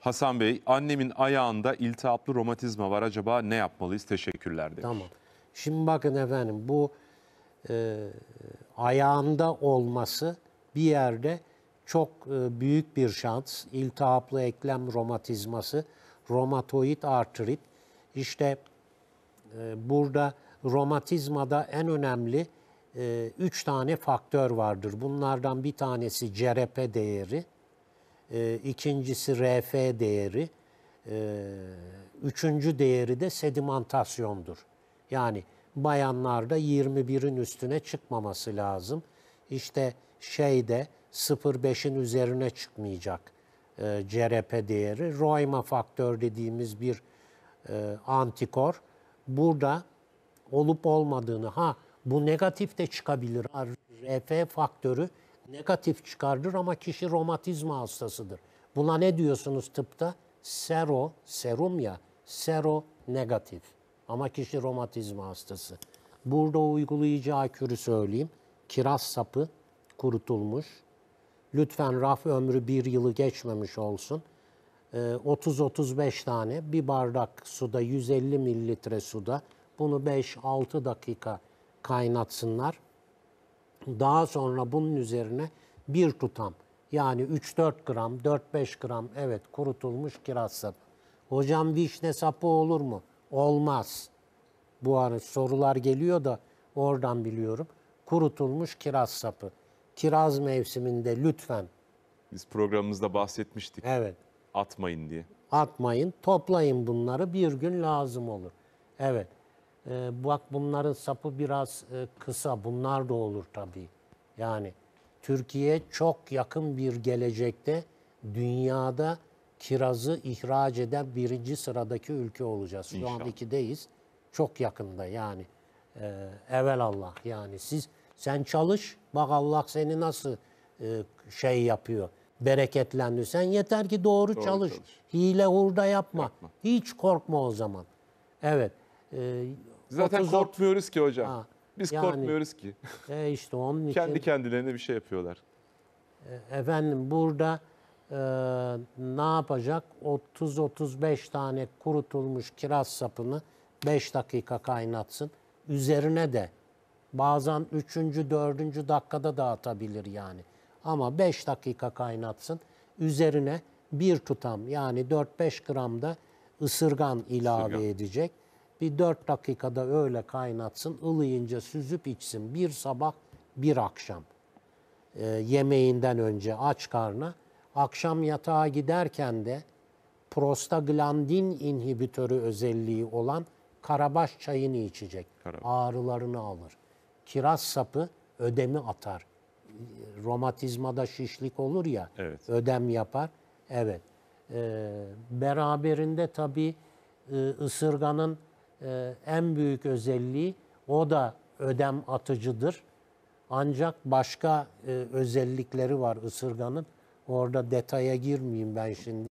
Hasan Bey, annemin ayağında iltihaplı romatizma var. Acaba ne yapmalıyız? Teşekkürler demiş. Tamam. Şimdi bakın efendim bu e, ayağında olması bir yerde çok e, büyük bir şans. İltihaplı eklem romatizması, romatoid artrit. İşte e, burada romatizmada en önemli e, üç tane faktör vardır. Bunlardan bir tanesi CRP değeri. E, ikincisi RF değeri. E, üçüncü değeri de sedimentasyondur. Yani bayanlarda 21'in üstüne çıkmaması lazım. İşte şeyde 0.5'in üzerine çıkmayacak e, CRP değeri. Roima faktör dediğimiz bir e, antikor. Burada olup olmadığını ha bu negatif de çıkabilir. RF faktörü negatif çıkardır ama kişi romatizma hastasıdır. Buna ne diyorsunuz tıpta? Sero, serum ya, sero negatif. Ama kişi romatizma hastası. Burada uygulayacağı kürü söyleyeyim. Kiraz sapı kurutulmuş. Lütfen raf ömrü bir yılı geçmemiş olsun. 30-35 ee, tane bir bardak suda 150 mililitre suda bunu 5-6 dakika kaynatsınlar. Daha sonra bunun üzerine bir tutam yani 3-4 gram, 4-5 gram evet kurutulmuş kiraz sapı. Hocam vişne sapı olur mu? Olmaz. Bu arada sorular geliyor da oradan biliyorum. Kurutulmuş kiraz sapı. Kiraz mevsiminde lütfen. Biz programımızda bahsetmiştik. Evet. Atmayın diye. Atmayın, toplayın bunları bir gün lazım olur. Evet e, bak bunların sapı biraz e, kısa. Bunlar da olur tabii. Yani Türkiye çok yakın bir gelecekte dünyada kirazı ihraç eden birinci sıradaki ülke olacağız. Şu İnşallah. an ikideyiz. Çok yakında yani. E, ee, evvel Allah yani. Siz sen çalış bak Allah seni nasıl e, şey yapıyor bereketlendi. Sen yeter ki doğru, doğru çalış. çalış. Hile hurda yapma. yapma. Hiç korkma o zaman. Evet. E, Zaten 30, korkmuyoruz ki hocam. Ha, Biz yani, korkmuyoruz ki. E işte onun için. Kendi kendilerine bir şey yapıyorlar. E, efendim burada e, ne yapacak? 30-35 tane kurutulmuş kiraz sapını 5 dakika kaynatsın. Üzerine de bazen 3. 4. dakikada dağıtabilir yani. Ama 5 dakika kaynatsın. Üzerine bir tutam yani 4-5 gram da ısırgan ilave Isırgan. edecek. Bir dört dakikada öyle kaynatsın, ılıyınca süzüp içsin. Bir sabah, bir akşam. E, yemeğinden önce aç karnı Akşam yatağa giderken de prostaglandin inhibitörü özelliği olan karabaş çayını içecek. Karabaş. Ağrılarını alır. Kiraz sapı ödemi atar. Ee, romatizmada şişlik olur ya, evet. ödem yapar. Evet. Ee, beraberinde tabii e, ısırganın ee, en büyük özelliği o da ödem atıcıdır. Ancak başka e, özellikleri var ısırganın. Orada detaya girmeyeyim ben şimdi.